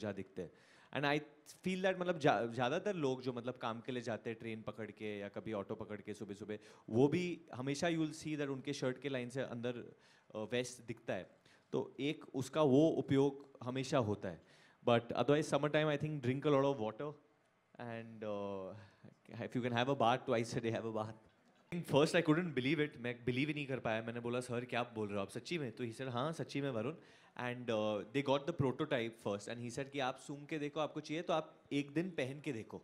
ऊर्जा दिखते हैं एंड आई फील दैट मतलब ज़्यादातर जा, लोग जो मतलब काम के लिए जाते हैं ट्रेन पकड़ के या कभी ऑटो पकड़ के सुबह सुबह वो भी हमेशा यू विल सी दैट उनके शर्ट के लाइन से अंदर वेस्ट दिखता है तो एक उसका वो उपयोग हमेशा होता है but otherwise summer time I think drink a lot of water and if you can have a bath too I said have a bath first I couldn't believe it मैं बिलीव ही नहीं कर पाया मैंने बोला सर क्या आप बोल रहे हो आप सच्ची में तो ही सर हाँ सच्ची में Varun and they got the prototype first and he सर कि आप सूंघ के देखो आपको चाहिए तो आप एक दिन पहन के देखो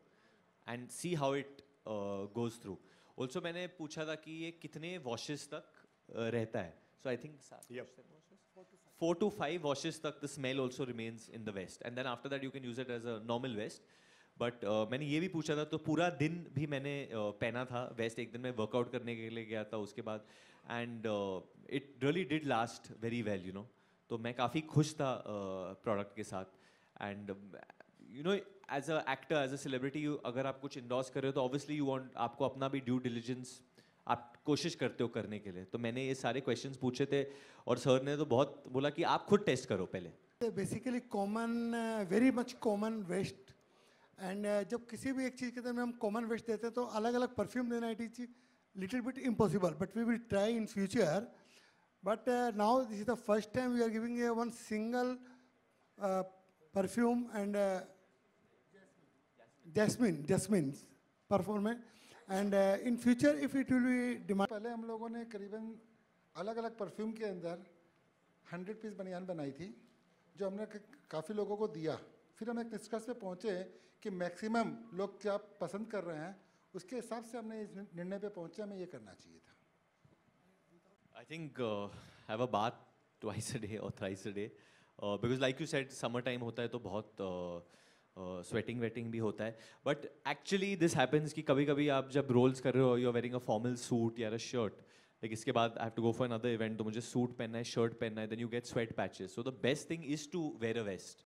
and see how it goes through also मैंने पूछा था कि ये कितने वॉशेज तक uh, रहता है so I think four to five washes तक the smell also remains in the vest and then after that you can use it as a normal vest but uh, मैंने ये भी पूछा था तो पूरा दिन भी मैंने uh, पहना था वेस्ट एक दिन मैं वर्कआउट करने के लिए गया था उसके बाद and it really did last very well you know तो मैं काफ़ी खुश था प्रोडक्ट uh, के साथ and you know as a actor as a celebrity अगर आप कुछ इंडोर्स कर रहे हो तो ऑब्वियसली यू वांट आपको अपना भी ड्यू डिलीजेंस आप कोशिश करते हो करने के लिए तो मैंने ये सारे क्वेश्चन पूछे थे और सर ने तो बहुत बोला कि आप खुद टेस्ट करो पहले basically common very much common vest and uh, जब किसी भी एक चीज़ के अंदर हम कॉमन वेस्ट देते हैं तो अलग अलग परफ्यूम देना it is little bit impossible but we will try in future but now this is the first time we are giving a one single perfume and jasmine jasmine perfume perfume and in future if it will demand पहले हम लोगों ने करीबन अलग अलग perfume के अंदर hundred piece बनियान बनाई थी जो हमने काफ़ी लोगों को दिया फिर हम एक निष्कर्ष पे पहुँचे कि मैक्सिमम लोग क्या पसंद कर रहे हैं उसके हिसाब से हमने इस निर्णय पे पहुँचे हमें ये करना चाहिए था I think have a bath twice a day और thrice a day because like you said summer time होता है तो बहुत स्वेटिंग uh, वेटिंग uh, भी होता है बट एक्चुअली दिस हैपन्स कि कभी कभी आप जब रोल्स कर रहे हो you are a formal suit या अ शर्ट लाइक इसके बाद I have to go for another event तो मुझे सूट पहनना है शर्ट पहनना है then you get sweat patches so the best thing is to wear a waste